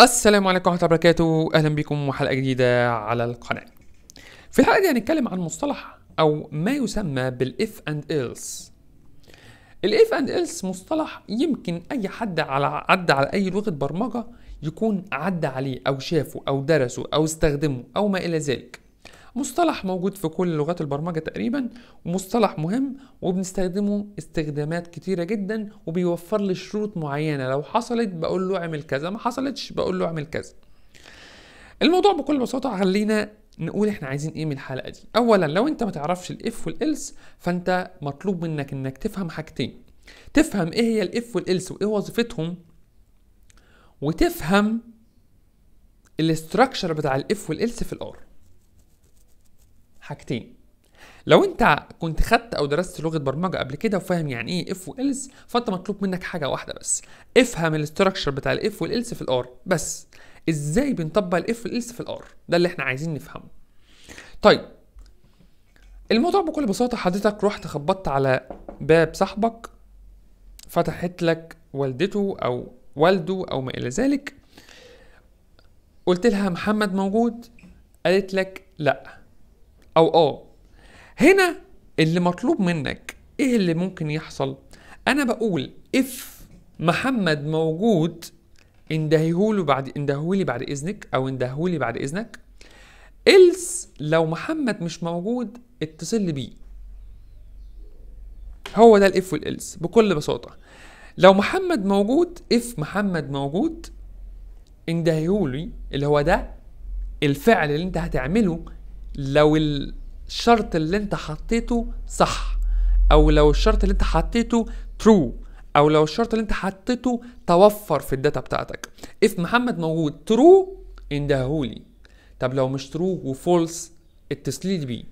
السلام عليكم ورحمة الله وبركاته أهلا بكم وحلقة جديدة على القناة في الحلقة دي هنتكلم عن مصطلح أو ما يسمى بالإف أند إلس الإف أند إلس مصطلح يمكن أي حد على عدى على أي لغة برمجة يكون عدى عليه أو شافه أو درسه أو استخدمه أو ما إلى ذلك مصطلح موجود في كل لغات البرمجة تقريبا ومصطلح مهم وبنستخدمه استخدامات كتيرة جدا وبيوفر لي شروط معينة لو حصلت بقول له اعمل كذا ما حصلتش بقول له اعمل كذا الموضوع بكل بساطة خلينا نقول احنا عايزين ايه من الحلقة دي اولا لو انت ما تعرفش الاف والالس فانت مطلوب منك انك تفهم حاجتين تفهم ايه هي الاف والالس وايه وظيفتهم وتفهم الاستراكشر بتاع الاف والالس في الار حاجتين لو انت كنت خدت او درست لغه برمجه قبل كده وفاهم يعني ايه اف والس فانت مطلوب منك حاجه واحده بس افهم الاستراكشر بتاع الاف والالس في الار بس ازاي بنطبق الاف والالس في الار ده اللي احنا عايزين نفهمه طيب الموضوع بكل بساطه حضرتك رحت خبطت على باب صاحبك فتحت لك والدته او والده او ما الى ذلك قلت لها محمد موجود قالت لك لا او اه هنا اللي مطلوب منك ايه اللي ممكن يحصل انا بقول اف محمد موجود اندهيهوله بعد اندهولي بعد اذنك او اندهولي بعد اذنك إلس لو محمد مش موجود اتصل بيه هو ده الاف والإلس بكل بساطة لو محمد موجود اف محمد موجود اندهيهولي اللي هو ده الفعل اللي انت هتعمله لو الشرط اللي انت حطيته صح او لو الشرط اللي انت حطيته ترو او لو الشرط اللي انت حطيته توفر في الداتا بتاعتك اف محمد موجود ترو اندهولي طب لو مش ترو وفولس التسليل بيه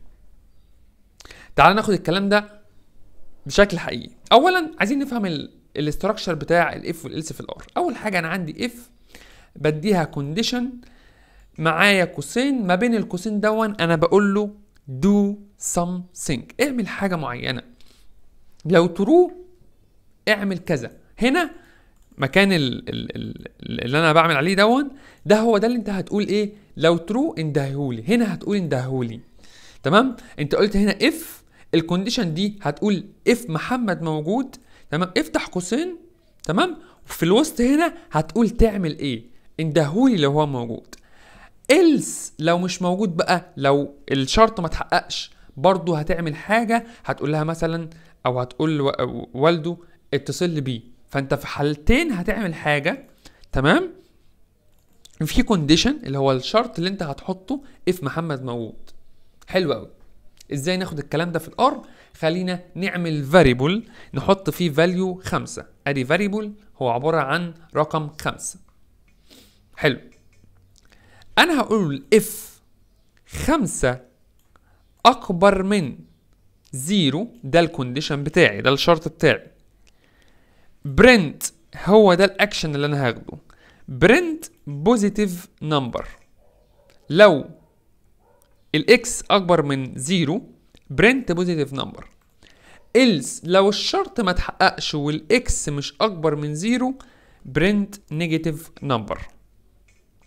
تعال ناخد الكلام ده بشكل حقيقي اولا عايزين نفهم الاستراكشر بتاع الاف والالس في الار اول حاجه انا عندي اف بديها كونديشن معايا قوسين ما بين القوسين دون انا بقول له do something اعمل حاجه معينه لو ترو اعمل كذا هنا مكان الـ الـ اللي انا بعمل عليه دون ده هو ده اللي انت هتقول ايه لو ترو اندهولي هنا هتقول اندهولي تمام انت قلت هنا اف الكونديشن دي هتقول اف محمد موجود تمام افتح قوسين تمام في الوسط هنا هتقول تعمل ايه اندهولي لو هو موجود إلس لو مش موجود بقى لو الشرط ما تحققش برضه هتعمل حاجة هتقول لها مثلا أو هتقول والده اتصل بي فأنت في حالتين هتعمل حاجة تمام في كونديشن اللي هو الشرط اللي انت هتحطه اف محمد موجود حلو قوي ازاي ناخد الكلام ده في الار خلينا نعمل فاريبل نحط فيه فاليو خمسة ادي فاريبل هو عبارة عن رقم خمسة حلو انا هقول اف خمسة اكبر من زيرو ده الكونديشن بتاعي ده الشرط بتاعي برنت هو ده الاكشن اللي انا هاخده برنت بوزيتيف نمبر لو الاكس اكبر من زيرو برنت بوزيتيف نمبر إلس لو الشرط ما تحققش والاكس مش اكبر من زيرو برنت نيجاتيف نمبر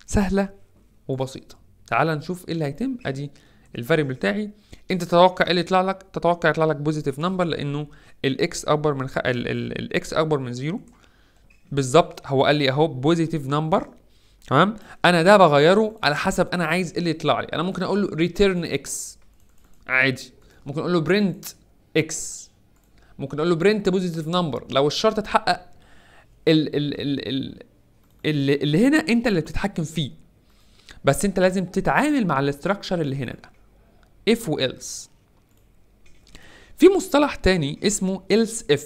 سهله وبسيطه تعال نشوف ايه اللي هيتم ادي الفاريبل بتاعي انت تتوقع ايه اللي يطلع لك تتوقع يطلع لك بوزيتيف نمبر لانه الاكس اكبر من خ... الاكس اكبر من زيرو بالظبط هو قال لي اهو بوزيتيف نمبر تمام انا ده بغيره على حسب انا عايز ايه اللي يطلع لي انا ممكن اقول له ريتيرن اكس عادي ممكن اقول له برنت اكس ممكن اقول له برنت بوزيتيف نمبر لو الشرط اتحقق ال ال ال ال اللي هنا انت اللي بتتحكم فيه بس انت لازم تتعامل مع الاستراكشر اللي هنا ده if والس في مصطلح تاني اسمه else if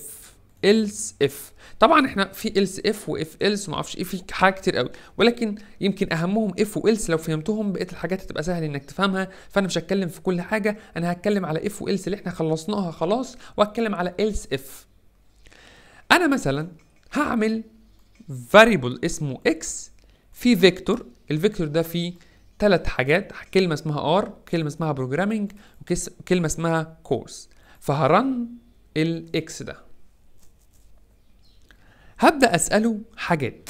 else if طبعا احنا في else if واف else وما اعرفش ايه في حاجات كتير قوي ولكن يمكن اهمهم if والس لو فهمتهم بقيه الحاجات هتبقى سهل انك تفهمها فانا مش هتكلم في كل حاجه انا هتكلم على if والس اللي احنا خلصناها خلاص وهتكلم على else if انا مثلا هعمل variable اسمه x في فيكتور الفيكتور ده فيه ثلاث حاجات كلمه اسمها ار كلمه اسمها بروجرامنج وكلمه اسمها كورس فهرن الاكس ده هبدا اساله حاجات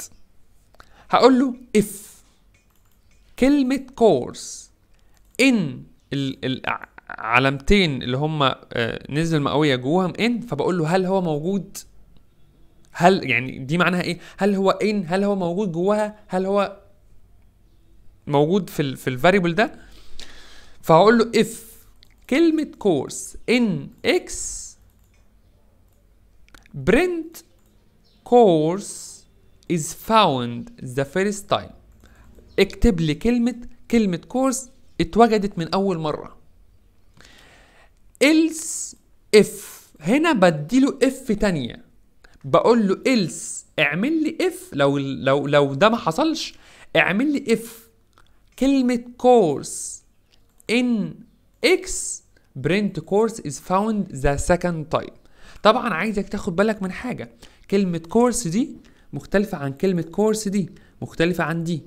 هقول له اف كلمه كورس ان العلامتين اللي هما آه، نزل مئويه جواهم ان فبقول له هل هو موجود هل يعني دي معناها ايه هل هو ان هل هو موجود جواها هل هو موجود في الـ في الفاريبل ده فهقول له if كلمة كورس in x print course is found the first time اكتب لي كلمة كلمة كورس اتوجدت من أول مرة else if هنا بديله if تانية بقول له else اعمل لي if لو لو لو ده ما حصلش اعمل لي if كلمة course in X print course is found the second type طبعا عايزك تاخد بالك من حاجة كلمة course دي مختلفة عن كلمة course دي مختلفة عن دي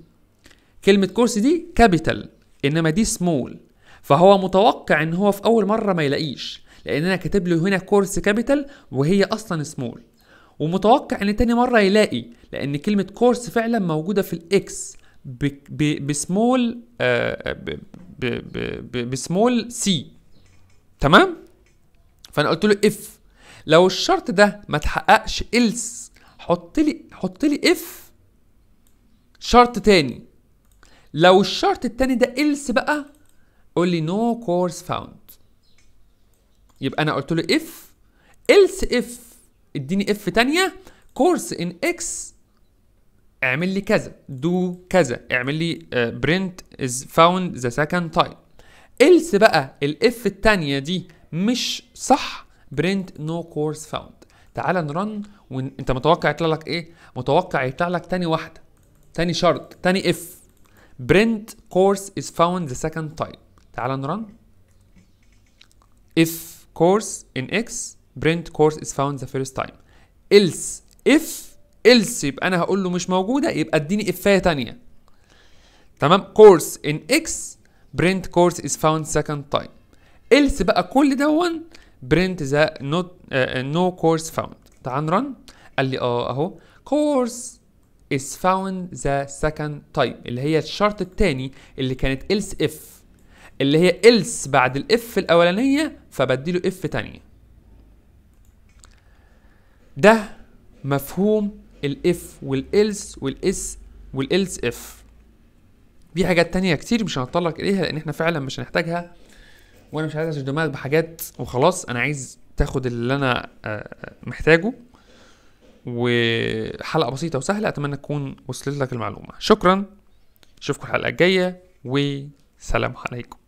كلمة course دي capital إنما دي small فهو متوقع إن هو في أول مرة ما يلاقيش لأن أنا كاتب له هنا course capital وهي أصلا small ومتوقع ان تاني مره يلاقي لان كلمه كورس فعلا موجوده في الاكس بسمول بسمول سي تمام فانا قلت له اف لو الشرط ده ما اتحققش إلس حط لي حط لي اف شرط تاني لو الشرط التاني ده إلس بقى قول لي نو كورس فاوند يبقى انا قلت له اف إلس اف اديني اف تانية كورس ان اكس اعمل لي كذا دو كذا اعمل لي برنت از فاوند ذا سكند تايم إلس بقى الاف التانية دي مش صح برنت نو كورس فاوند تعال نرن وانت متوقع يطلع لك ايه متوقع يطلع لك تاني واحدة تاني شرط تاني اف برنت كورس از فاوند ذا سكند تايم تعال نرن اف كورس ان اكس برنت كورس از فاوند ذا فيرست تايم إلس اف إلس يبقى أنا هقول له مش موجودة يبقى اديني إفاية تانية تمام كورس إن إكس برنت كورس إز فاوند سكند تايم إلس بقى كل دون برنت ذا نوت نو كورس فاوند تعال نرن قال لي اه اهو كورس is found the second type اللي هي الشرط الثاني اللي كانت else if اللي هي else بعد الاف الاولانيه فبديله if تانية ده مفهوم الاف والالس والاس والالس اف في حاجات تانية كتير مش هنتطرق اليها لان احنا فعلا مش هنحتاجها وانا مش عايز اشد دماغك بحاجات وخلاص انا عايز تاخد اللي انا آه، آه، محتاجه وحلقه بسيطه وسهله اتمنى تكون وصلت لك المعلومه شكرا اشوفكم الحلقه الجايه وسلام عليكم